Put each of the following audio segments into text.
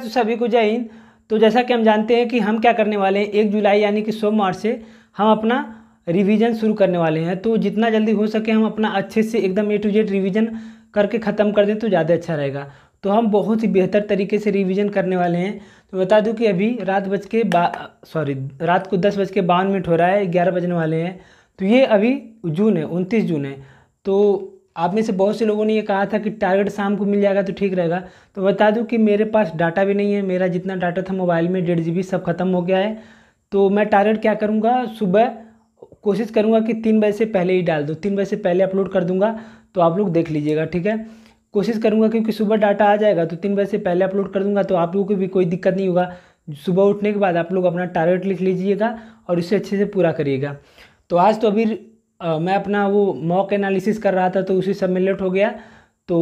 तो सभी को जय हिंद तो जैसा कि हम जानते हैं कि हम क्या करने वाले हैं एक जुलाई यानी कि सोमवार से हम अपना रिवीजन शुरू करने वाले हैं तो जितना जल्दी हो सके हम अपना अच्छे से एकदम ए टू जेड रिवीजन करके ख़त्म कर दें तो ज़्यादा अच्छा रहेगा तो हम बहुत ही बेहतर तरीके से रिवीजन करने वाले हैं तो बता दूं कि अभी रात बज के सॉरी रात को दस बज के बावन मिनट हो रहा है ग्यारह बजने वाले हैं तो ये अभी जून है उनतीस जून है तो आप में से बहुत से लोगों ने ये कहा था कि टारगेट शाम को मिल जाएगा तो ठीक रहेगा तो बता दूं कि मेरे पास डाटा भी नहीं है मेरा जितना डाटा था मोबाइल में डेढ़ जी सब ख़त्म हो गया है तो मैं टारगेट क्या करूँगा सुबह कोशिश करूँगा कि तीन बजे से पहले ही डाल दो तीन बजे से पहले अपलोड कर दूँगा तो आप लोग देख लीजिएगा ठीक है कोशिश करूँगा क्योंकि सुबह डाटा आ जाएगा तो तीन बजे से पहले अपलोड कर दूँगा तो आप लोगों को भी कोई दिक्कत नहीं होगा सुबह उठने के बाद आप लोग अपना टारगेट लिख लीजिएगा और इसे अच्छे से पूरा करिएगा तो आज तो अभी मैं अपना वो मॉक एनालिसिस कर रहा था तो उसी सब में लेट हो गया तो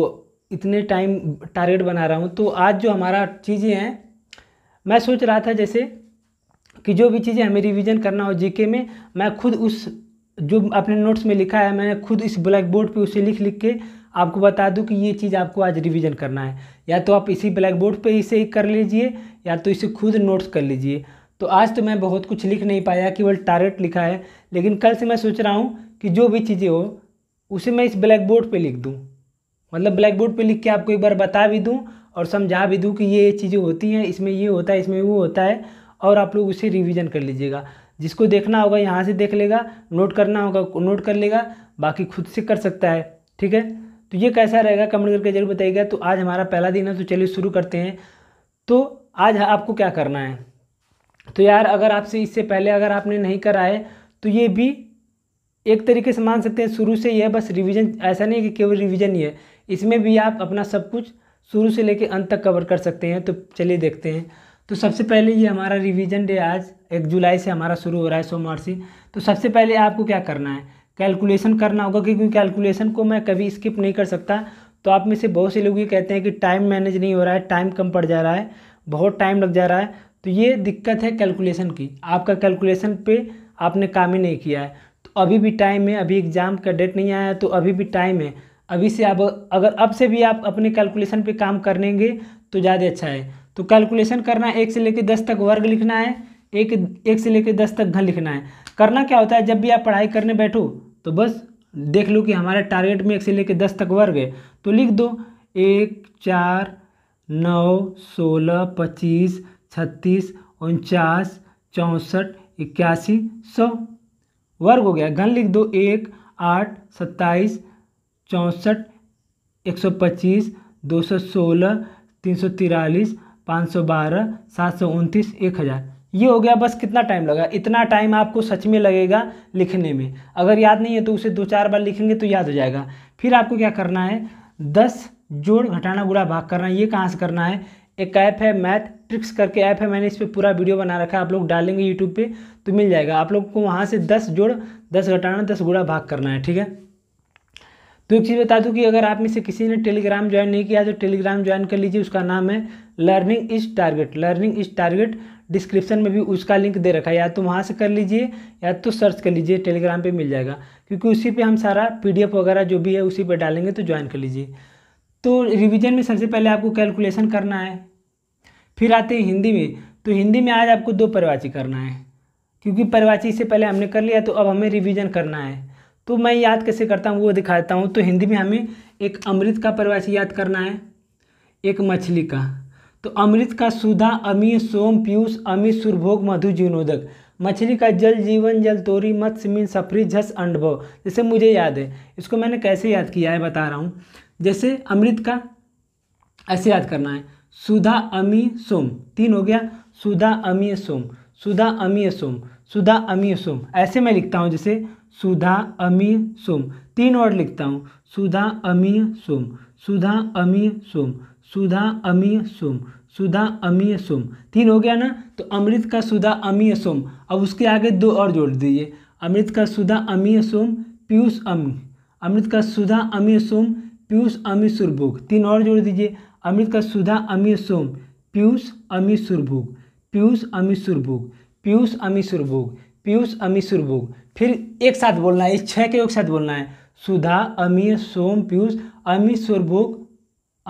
इतने टाइम टारगेट बना रहा हूँ तो आज जो हमारा चीज़ें हैं मैं सोच रहा था जैसे कि जो भी चीज़ें हमें रिवीजन करना हो जीके में मैं खुद उस जो अपने नोट्स में लिखा है मैंने खुद इस ब्लैक बोर्ड पर उसे लिख लिख के आपको बता दूं कि ये चीज़ आपको आज रिवीजन करना है या तो आप इसी ब्लैक बोर्ड पर इसे ही कर लीजिए या तो इसे खुद नोट्स कर लीजिए तो आज तो मैं बहुत कुछ लिख नहीं पाया केवल टारगेट लिखा है लेकिन कल से मैं सोच रहा हूँ कि जो भी चीज़ें हो उसे मैं इस ब्लैक बोर्ड पर लिख दूँ मतलब ब्लैक बोर्ड पर लिख के आपको एक बार बता भी दूँ और समझा भी दूँ कि ये चीज़ें होती हैं इसमें ये होता है इसमें वो होता है और आप लोग उसे रिवीजन कर लीजिएगा जिसको देखना होगा यहाँ से देख लेगा नोट करना होगा नोट कर लेगा बाकी खुद से कर सकता है ठीक है तो ये कैसा रहेगा कमेंट करके जरूर बताइएगा तो आज हमारा पहला दिन है तो चलिए शुरू करते हैं तो आज आपको क्या करना है तो यार अगर आपसे इससे पहले अगर आपने नहीं करा है तो ये भी एक तरीके से मान सकते हैं शुरू से ही है बस रिवीजन ऐसा नहीं कि केवल रिवीजन ही है इसमें भी आप अपना सब कुछ शुरू से लेकर अंत तक कवर कर सकते हैं तो चलिए देखते हैं तो सबसे पहले ये हमारा रिवीजन डे आज एक जुलाई से हमारा शुरू हो रहा है सोमवार से तो सबसे पहले आपको क्या करना है कैलकुलेशन करना होगा क्योंकि कैलकुलेशन को मैं कभी स्किप नहीं कर सकता तो आप में से बहुत से लोग ये कहते हैं कि टाइम मैनेज नहीं हो रहा है टाइम कम पड़ जा रहा है बहुत टाइम लग जा रहा है तो ये दिक्कत है कैलकुलेशन की आपका कैलकुलेशन पे आपने काम ही नहीं किया है तो अभी भी टाइम है अभी एग्ज़ाम का डेट नहीं आया तो अभी भी टाइम है अभी से आप अगर अब से भी आप अपने कैलकुलेशन पे काम करेंगे तो ज़्यादा अच्छा है तो कैलकुलेशन करना एक से लेकर दस तक वर्ग लिखना है एक एक से लेकर दस तक घन लिखना है करना क्या होता है जब भी आप पढ़ाई करने बैठो तो बस देख लो कि हमारे टारगेट में एक से लेकर दस तक वर्ग है तो लिख दो एक चार नौ सोलह पच्चीस छत्तीस उनचास चौंसठ इक्यासी सौ वर्ग हो गया घन लिख दो एक आठ सत्ताईस चौंसठ एक सौ पच्चीस दो सौ सोलह तीन सौ तिरालीस पाँच सौ बारह सात सौ उनतीस एक हज़ार ये हो गया बस कितना टाइम लगा इतना टाइम आपको सच में लगेगा लिखने में अगर याद नहीं है तो उसे दो चार बार लिखेंगे तो याद हो जाएगा फिर आपको क्या करना है दस जोड़ घटाना बुरा भाग करना है ये कहाँ से करना है एक ऐप है मैथ ट्रिक्स करके ऐप है मैंने इस पर पूरा वीडियो बना रखा है आप लोग डालेंगे यूट्यूब पे तो मिल जाएगा आप लोग को वहाँ से दस जोड़ दस घटाना दस गुड़ा भाग करना है ठीक है तो एक चीज़ बता दूँ कि अगर आप में से किसी ने टेलीग्राम ज्वाइन नहीं किया तो टेलीग्राम ज्वाइन कर लीजिए उसका नाम है learning is target learning is target description में भी उसका लिंक दे रखा है या तो वहाँ से कर लीजिए या तो सर्च कर लीजिए टेलीग्राम पर मिल जाएगा क्योंकि उसी पर हम सारा पी वगैरह जो भी है उसी पर डालेंगे तो ज्वाइन कर लीजिए तो रिवीजन में सबसे पहले आपको कैलकुलेशन करना है फिर आते हैं हिंदी में तो हिंदी में आज आपको दो परिवाची करना है क्योंकि परिवाची इससे पहले हमने कर लिया तो अब हमें रिवीजन करना है तो मैं याद कैसे करता हूँ वो दिखाता हूँ तो हिंदी में हमें एक अमृत का परिवाची याद करना है एक मछली का तो अमृत का सुधा अमी सोम पीयूष अमी सुरभोग मधु जीर्णोदक मछली का जल जीवन जल तोरी मत्स्य मीन सफरी झस अंडभव जैसे मुझे याद है इसको मैंने कैसे याद किया है बता रहा हूँ जैसे अमृत का ऐसे याद करना है सुधा अमी सोम तीन हो गया सुधा अमी सोम सुधा अमी सोम सुधा अमी सोम ऐसे मैं लिखता हूँ जैसे सुधा अमी सोम तीन वर्ड लिखता हूँ सुधा अमी सोम सुधा अमी सोम सुधा अमी सोम सुधा अमीय सोम तीन हो गया ना तो अमृत का सुधा अमी सोम अब उसके आगे दो और जोड़ दीजिए अमृत का सुधा अमी सोम पीयूष अमी अमृत का सुधा अमी सोम पीयूष अमी सुरभोग तीन और जोड़ दीजिए अमृत का सुधा अमी सोम पीयूष अमी सुरभुग पीयूष अमी सुरभुग पीयूष अमी सुरभुग पीयूष अमी सुरभुग फिर एक साथ बोलना है इस छः के एक साथ बोलना है सुधा अमी सोम पीयूष अमी सुरभुग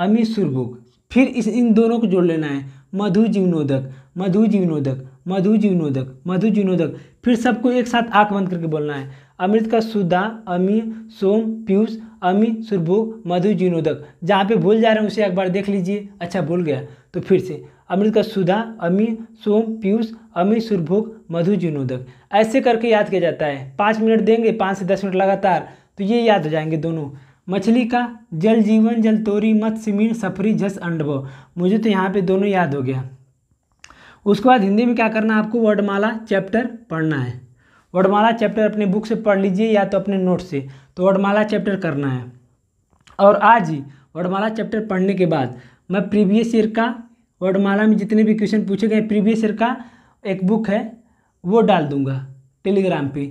अमी सुरभुग फिर इस इन दोनों को जोड़ लेना है मधु जीवनोदक मधु जीवनोदक मधु जीवनोदक मधु जीवनोदक फिर सबको एक साथ आंख बंद करके बोलना है अमृत का सुधा अमी सोम पीयूष अमी सुरभु मधु जिनोदक जहाँ पे भूल जा रहे हैं उसे एक बार देख लीजिए अच्छा भूल गया तो फिर से अमृत का सुधा अमी सोम पीयूष अमी सुरभुक मधु जिनोदक ऐसे करके याद किया जाता है पाँच मिनट देंगे पाँच से दस मिनट लगातार तो ये याद हो जाएंगे दोनों मछली का जल जीवन जल तोरी मत सिमीन सफरी झस अंडबो मुझे तो यहाँ पे दोनों याद हो गया उसके बाद हिंदी में क्या करना है आपको वर्डमाला चैप्टर पढ़ना है वर्डमाला चैप्टर अपने बुक से पढ़ लीजिए या तो अपने नोट से तो वर्डमाला चैप्टर करना है और आज ही वर्डमाला चैप्टर पढ़ने के बाद मैं प्रीवियस ईयर का वर्डमाला में जितने भी क्वेश्चन पूछे गए प्रीवियस ईयर का एक बुक है वो डाल दूंगा टेलीग्राम पे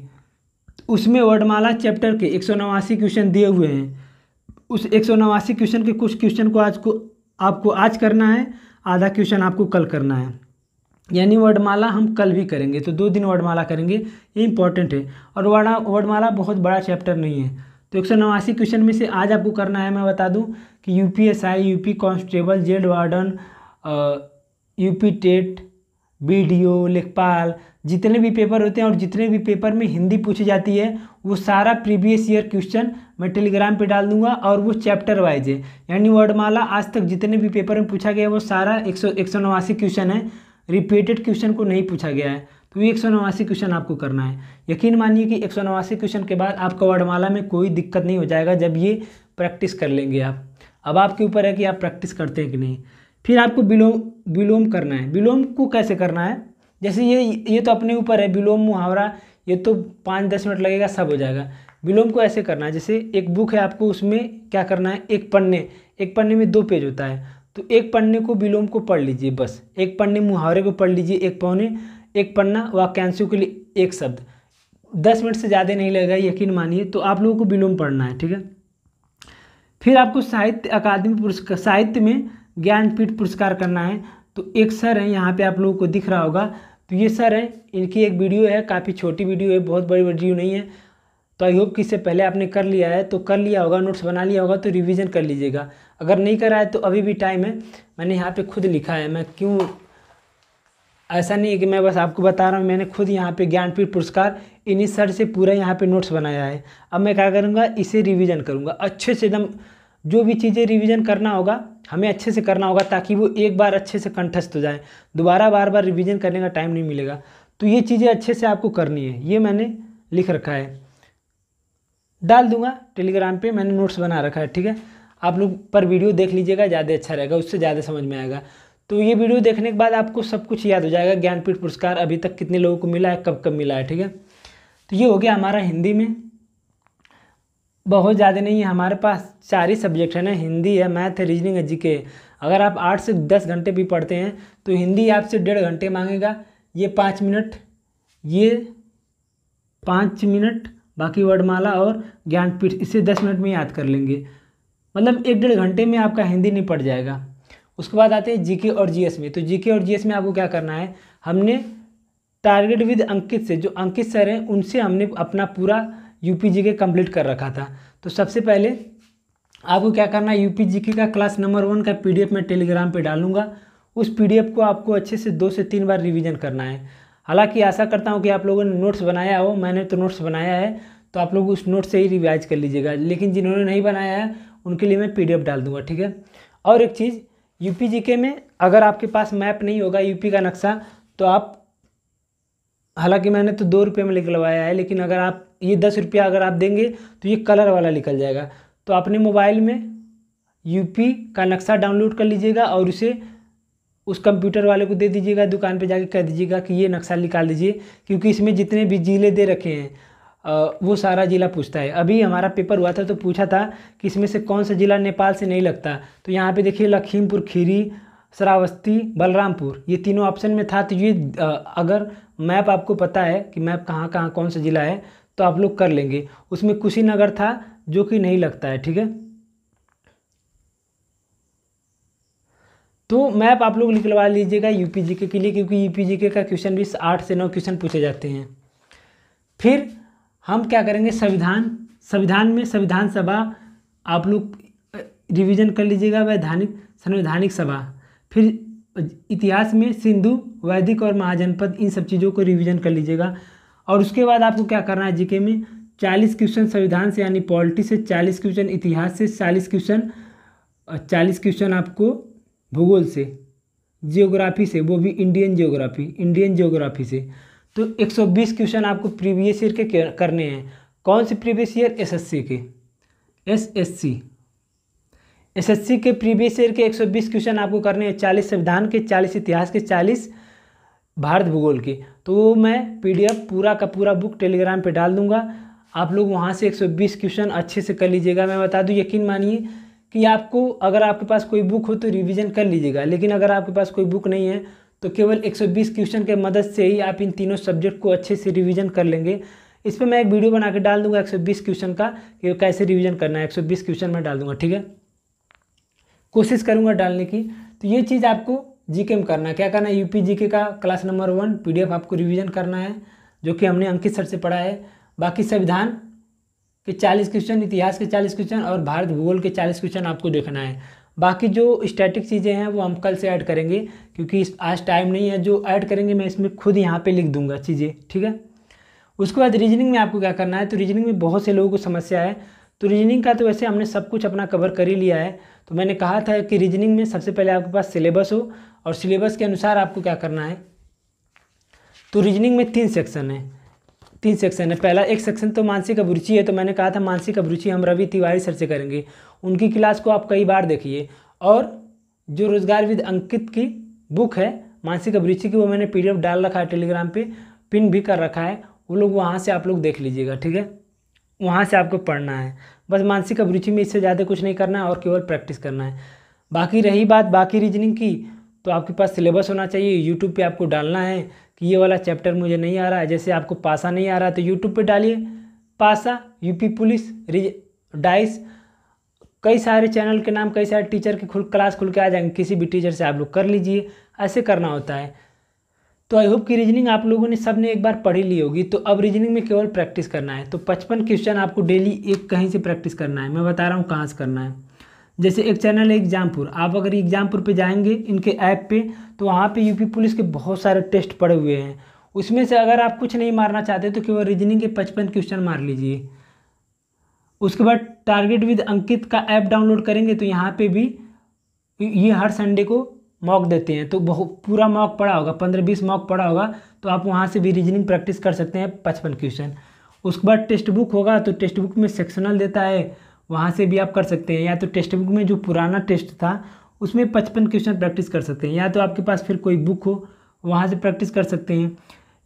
उसमें वर्डमाला चैप्टर के एक क्वेश्चन दिए हुए हैं उस एक क्वेश्चन के कुछ क्वेश्चन को आज को आपको आज करना है आधा क्वेश्चन आपको कल करना है यानी वर्डमाला हम कल भी करेंगे तो दो दिन वर्डमाला करेंगे ये इंपॉर्टेंट है और वर्णा वर्डमाला बहुत बड़ा चैप्टर नहीं है तो एक सौ नवासी क्वेश्चन में से आज आपको करना है मैं बता दूं कि U P S I U P constable jail warden U P TET B D O लेखपाल जितने भी पेपर होते हैं और जितने भी पेपर में हिंदी पूछी जाती है वो सारा प्रीवियस ईयर क्वेश्चन मैं टेलीग्राम पे डाल दूंगा और वो चैप्टर वाइज है यानी वर्डमाला आज तक जितने भी पेपर में पूछा गया वो सारा एक सौ एक सौ नवासी क्वेश्चन है रिपीटेड क्वेश्चन को नहीं पूछा गया है तो ये एक सौ नवासी क्वेश्चन आपको करना है यकीन मानिए कि एक सौ नवासी क्वेश्चन के बाद आपका वर्डमाला में कोई दिक्कत नहीं हो जाएगा जब ये प्रैक्टिस कर लेंगे आप अब आपके ऊपर है कि आप प्रैक्टिस करते हैं कि नहीं फिर आपको विलोम विलोम करना है विलोम को कैसे करना है जैसे ये ये तो अपने ऊपर है विलोम मुहावरा ये तो पाँच दस मिनट लगेगा सब हो जाएगा विलोम को ऐसे करना है जैसे एक बुक है आपको उसमें क्या करना है एक पन्ने एक पन्ने में दो पेज होता है तो एक पन्ने को विलोम को पढ़ लीजिए बस एक पन्ने मुहावरे को पढ़ लीजिए एक पौने एक पन्ना वाक्यांशों के लिए एक शब्द दस मिनट से ज़्यादा नहीं लगेगा यकीन मानिए तो आप लोगों को विलोम पढ़ना है ठीक है फिर आपको साहित्य अकादमी पुरस्कार साहित्य में ज्ञानपीठ पुरस्कार करना है तो एक सर है यहाँ पे आप लोगों को दिख रहा होगा तो ये सर है इनकी एक वीडियो है काफ़ी छोटी वीडियो है बहुत बड़ी वीडियो नहीं है तो आई होप कि इससे पहले आपने कर लिया है तो कर लिया होगा नोट्स बना लिया होगा तो रिविज़न कर लीजिएगा अगर नहीं करा है तो अभी भी टाइम है मैंने यहाँ पे खुद लिखा है मैं क्यों ऐसा नहीं है कि मैं बस आपको बता रहा हूँ मैंने खुद यहाँ पे ज्ञानपीठ पुरस्कार इन्हीं सर से पूरा यहाँ पे नोट्स बनाया है अब मैं क्या करूँगा इसे रिविज़न करूँगा अच्छे से एकदम जो भी चीज़ें रिविज़न करना होगा हमें अच्छे से करना होगा ताकि वो एक बार अच्छे से कंठस्थ हो जाए दोबारा बार बार रिविज़न करने का टाइम नहीं मिलेगा तो ये चीज़ें अच्छे से आपको करनी है ये मैंने लिख रखा है डाल दूंगा टेलीग्राम पे मैंने नोट्स बना रखा है ठीक है आप लोग पर वीडियो देख लीजिएगा ज़्यादा अच्छा रहेगा उससे ज़्यादा समझ में आएगा तो ये वीडियो देखने के बाद आपको सब कुछ याद हो जाएगा ज्ञानपीठ पुरस्कार अभी तक कितने लोगों को मिला है कब कब मिला है ठीक है तो ये हो गया हमारा हिंदी में बहुत ज़्यादा नहीं है हमारे पास चार ही सब्जेक्ट है ना हिंदी है मैथ है रीजनिंग है के अगर आप आठ से दस घंटे भी पढ़ते हैं तो हिंदी आपसे डेढ़ घंटे मांगेगा ये पाँच मिनट ये पाँच मिनट बाकी वर्डमाला और ज्ञानपीठ इसे दस मिनट में याद कर लेंगे मतलब एक डेढ़ घंटे में आपका हिंदी नहीं पड़ जाएगा उसके बाद आते हैं जीके और जीएस में तो जीके और जीएस में आपको क्या करना है हमने टारगेट विद अंकित से जो अंकित सर हैं उनसे हमने अपना पूरा यूपी जी के कम्प्लीट कर रखा था तो सबसे पहले आपको क्या करना है यूपी जी के का क्लास नंबर वन का पीडीएफ मैं टेलीग्राम पे डालूंगा उस पीडीएफ को आपको अच्छे से दो से तीन बार रिवीजन करना है हालांकि आशा करता हूँ कि आप लोगों ने नोट्स बनाया हो मैंने तो नोट्स बनाया है तो आप लोग उस नोट से ही रिवाइज कर लीजिएगा लेकिन जिन्होंने नहीं बनाया है उनके लिए मैं पीडीएफ डाल दूंगा ठीक है और एक चीज़ यूपी जीके में अगर आपके पास मैप नहीं होगा यूपी का नक्शा तो आप हालांकि मैंने तो दो रुपये में निकलवाया है लेकिन अगर आप ये दस रुपया अगर आप देंगे तो ये कलर वाला निकल जाएगा तो अपने मोबाइल में यूपी का नक्शा डाउनलोड कर लीजिएगा और उसे उस कंप्यूटर वाले को दे दीजिएगा दुकान पे जाके कह दीजिएगा कि ये नक्शा निकाल दीजिए क्योंकि इसमें जितने भी ज़िले दे रखे हैं वो सारा ज़िला पूछता है अभी हमारा पेपर हुआ था तो पूछा था कि इसमें से कौन सा ज़िला नेपाल से नहीं लगता तो यहाँ पे देखिए लखीमपुर खीरी श्रावस्ती बलरामपुर ये तीनों ऑप्शन में था तो ये अगर मैप आपको पता है कि मैप कहाँ कहाँ कौन सा ज़िला है तो आप लोग कर लेंगे उसमें कुशीनगर था जो कि नहीं लगता है ठीक है तो मैप आप लोग निकलवा लीजिएगा यूपी जीके के लिए क्योंकि यूपी जीके का क्वेश्चन भी आठ से नौ क्वेश्चन पूछे जाते हैं फिर हम क्या करेंगे संविधान संविधान में संविधान सभा आप लोग रिवीजन कर लीजिएगा वैधानिक संवैधानिक सभा फिर इतिहास में सिंधु वैदिक और महाजनपद इन सब चीज़ों को रिवीजन कर लीजिएगा और उसके बाद आपको क्या करना है जीके में चालीस क्वेश्चन संविधान से यानी पॉलिटी से चालीस क्वेश्चन इतिहास से चालीस क्वेश्चन चालीस क्वेश्चन आपको भूगोल से जियोग्राफी से वो भी इंडियन जियोग्राफी इंडियन जियोग्राफी से तो 120 क्वेश्चन आपको प्रीवियस ईयर के करने हैं कौन से प्रीवियस ईयर एसएससी के एसएससी एसएससी के प्रीवियस ईयर के 120 क्वेश्चन आपको करने हैं चालीस संविधान के चालीस इतिहास के चालीस भारत भूगोल के तो मैं पीडीएफ पूरा का पूरा बुक टेलीग्राम पे डाल दूंगा आप लोग वहाँ से 120 क्वेश्चन अच्छे से कर लीजिएगा मैं बता दूँ यकीन मानिए कि आपको अगर आपके पास कोई बुक हो तो रिवीजन कर लीजिएगा लेकिन अगर आपके पास कोई बुक नहीं है तो केवल 120 क्वेश्चन के मदद से ही आप इन तीनों सब्जेक्ट को अच्छे से रिवीजन कर लेंगे इस पर मैं एक वीडियो बना के डाल दूंगा 120 क्वेश्चन का कि कैसे रिवीजन करना है 120 क्वेश्चन मैं डाल दूंगा ठीक है कोशिश करूंगा डालने की तो ये चीज़ आपको जीके में करना है क्या करना है यूपी जीके का क्लास नंबर वन पी आपको रिविजन करना है जो कि हमने अंकित सर से पढ़ा है बाकी संविधान के चालीस क्वेश्चन इतिहास के चालीस क्वेश्चन और भारत भूगोल के चालीस क्वेश्चन आपको देखना है बाकी जो स्टैटिक चीज़ें हैं वो हम कल से ऐड करेंगे क्योंकि आज टाइम नहीं है जो ऐड करेंगे मैं इसमें खुद यहाँ पे लिख दूंगा चीज़ें ठीक है उसके बाद रीजनिंग में आपको क्या करना है तो रीजनिंग में बहुत से लोगों को समस्या है तो रीजनिंग का तो वैसे हमने सब कुछ अपना कवर कर ही लिया है तो मैंने कहा था कि रीजनिंग में सबसे पहले आपके पास सिलेबस हो और सिलेबस के अनुसार आपको क्या करना है तो रीजनिंग में तीन सेक्शन है तीन सेक्शन है पहला एक सेक्शन तो मानसिक अभिरुचि है तो मैंने कहा था मानसिक अभिरुचि हम रवि तिवारी सर से करेंगे उनकी क्लास को आप कई बार देखिए और जो रोजगारविद अंकित की बुक है मानसिक अभिरुचि की वो मैंने पी डाल रखा है टेलीग्राम पर पिन भी कर रखा है वो लोग वहाँ से आप लोग देख लीजिएगा ठीक है वहाँ से आपको पढ़ना है बस मानसिक अभिरुचि में इससे ज़्यादा कुछ नहीं करना है और केवल प्रैक्टिस करना है बाकी रही बात बाकी रीजनिंग की तो आपके पास सिलेबस होना चाहिए यूट्यूब पे आपको डालना है कि ये वाला चैप्टर मुझे नहीं आ रहा है जैसे आपको पासा नहीं आ रहा तो यूट्यूब पे डालिए पासा यूपी पुलिस रिज डाइस कई सारे चैनल के नाम कई सारे टीचर के खुल क्लास खुल के आ जाएंगे किसी भी टीचर से आप लोग कर लीजिए ऐसे करना होता है तो आई होप कि रीजनिंग आप लोगों ने सब ने एक बार पढ़ी ली होगी तो अब रीजनिंग में केवल प्रैक्टिस करना है तो पचपन क्वेश्चन आपको डेली एक कहीं से प्रैक्टिस करना है मैं बता रहा हूँ कहाँ से करना है जैसे एक चैनल है एग्जामपुर आप अगर एग्जामपुर पे जाएंगे इनके ऐप पे तो वहाँ पे यूपी पुलिस के बहुत सारे टेस्ट पड़े हुए हैं उसमें से अगर आप कुछ नहीं मारना चाहते तो केवल रीजनिंग के पचपन क्वेश्चन मार लीजिए उसके बाद टारगेट विद अंकित का ऐप डाउनलोड करेंगे तो यहाँ पे भी ये हर संडे को मॉक देते हैं तो बहुत पूरा मॉक पड़ा होगा पंद्रह बीस मॉक पड़ा होगा तो आप वहाँ से भी रीजनिंग प्रैक्टिस कर सकते हैं पचपन क्वेश्चन उसके बाद टेक्स्ट बुक होगा तो टेक्स्ट बुक में सेक्शनल देता है वहाँ से भी आप कर सकते हैं या तो टेक्स्ट बुक में जो पुराना टेस्ट था उसमें पचपन क्वेश्चन प्रैक्टिस कर सकते हैं या तो आपके पास फिर कोई बुक हो वहाँ से प्रैक्टिस कर सकते हैं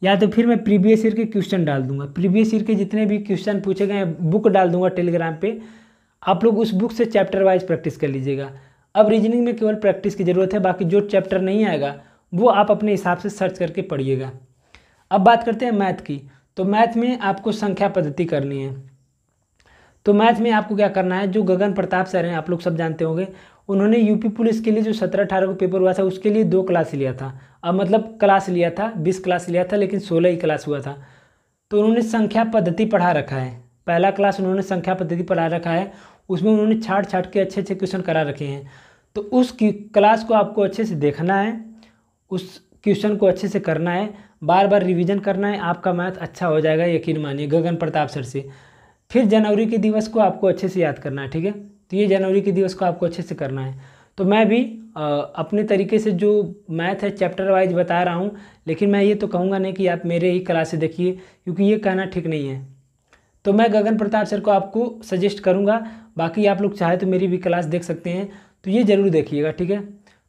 या तो फिर मैं प्रीवियस ईयर के क्वेश्चन डाल दूंगा प्रीवियस ईयर के जितने भी क्वेश्चन पूछे गए बुक डाल दूंगा टेलीग्राम पे आप लोग उस बुक से चैप्टर वाइज प्रैक्टिस कर लीजिएगा अब रीजनिंग में केवल प्रैक्टिस की ज़रूरत है बाकी जो चैप्टर नहीं आएगा वो आप अपने हिसाब से सर्च करके पढ़िएगा अब बात करते हैं मैथ की तो मैथ में आपको संख्या पद्धति करनी है तो मैथ में आपको क्या करना है जो गगन प्रताप सर हैं आप लोग सब जानते होंगे उन्होंने यूपी पुलिस के लिए जो सत्रह अठारह को पेपर हुआ था उसके लिए दो क्लास लिया था अब मतलब क्लास लिया था बीस क्लास लिया था लेकिन सोलह ही क्लास हुआ था तो उन्होंने संख्या पद्धति पढ़ा रखा है पहला क्लास उन्होंने संख्या पद्धति पढ़ा रखा है उसमें उन्होंने छाट छाट के अच्छे अच्छे क्वेश्चन करा रखे हैं तो उस क्लास को आपको अच्छे से देखना है उस क्वेश्चन को अच्छे से करना है बार बार रिवीजन करना है आपका मैथ अच्छा हो जाएगा यकीन मानिए गगन प्रताप सर से फिर जनवरी के दिवस को आपको अच्छे से याद करना है ठीक है तो ये जनवरी के दिवस को आपको अच्छे से करना है तो मैं भी आ, अपने तरीके से जो मैथ है चैप्टर वाइज बता रहा हूँ लेकिन मैं ये तो कहूँगा नहीं कि आप मेरे ही क्लास से देखिए क्योंकि ये कहना ठीक नहीं है तो मैं गगन प्रताप सर को आपको सजेस्ट करूँगा बाकी आप लोग चाहे तो मेरी भी क्लास देख सकते हैं तो ये ज़रूर देखिएगा ठीक है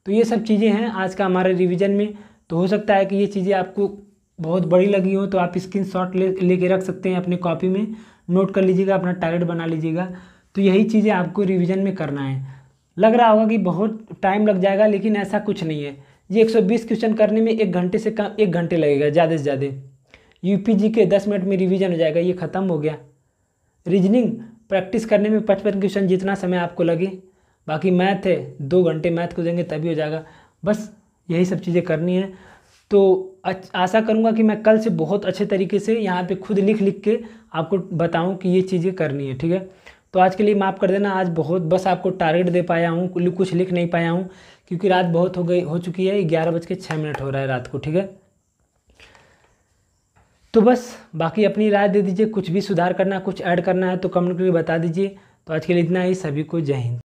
तो ये सब चीज़ें हैं आज का हमारे रिविज़न में तो हो सकता है कि ये चीज़ें आपको बहुत बड़ी लगी हो तो आप स्क्रीन शॉट ले लेके रख सकते हैं अपनी कॉपी में नोट कर लीजिएगा अपना टारगेट बना लीजिएगा तो यही चीज़ें आपको रिविज़न में करना है लग रहा होगा कि बहुत टाइम लग जाएगा लेकिन ऐसा कुछ नहीं है ये 120 क्वेश्चन करने में एक घंटे से कम एक घंटे लगेगा ज़्यादा से ज़्यादा यूपीजी के 10 मिनट में रिवीजन हो जाएगा ये ख़त्म हो गया रीजनिंग प्रैक्टिस करने में पचपन क्वेश्चन जितना समय आपको लगे बाकी मैथ है दो घंटे मैथ को देंगे तभी हो जाएगा बस यही सब चीज़ें करनी है तो आशा करूँगा कि मैं कल से बहुत अच्छे तरीके से यहाँ पे खुद लिख लिख के आपको बताऊँ कि ये चीज़ें करनी है ठीक है तो आज के लिए माफ़ कर देना आज बहुत बस आपको टारगेट दे पाया हूँ कुछ लिख नहीं पाया हूँ क्योंकि रात बहुत हो गई हो चुकी है ग्यारह बज के छः मिनट हो रहा है रात को ठीक है तो बस बाकी अपनी राय दे दीजिए कुछ भी सुधार करना कुछ ऐड करना है तो कमेंट करके बता दीजिए तो आज के लिए इतना ही सभी को जय हिंद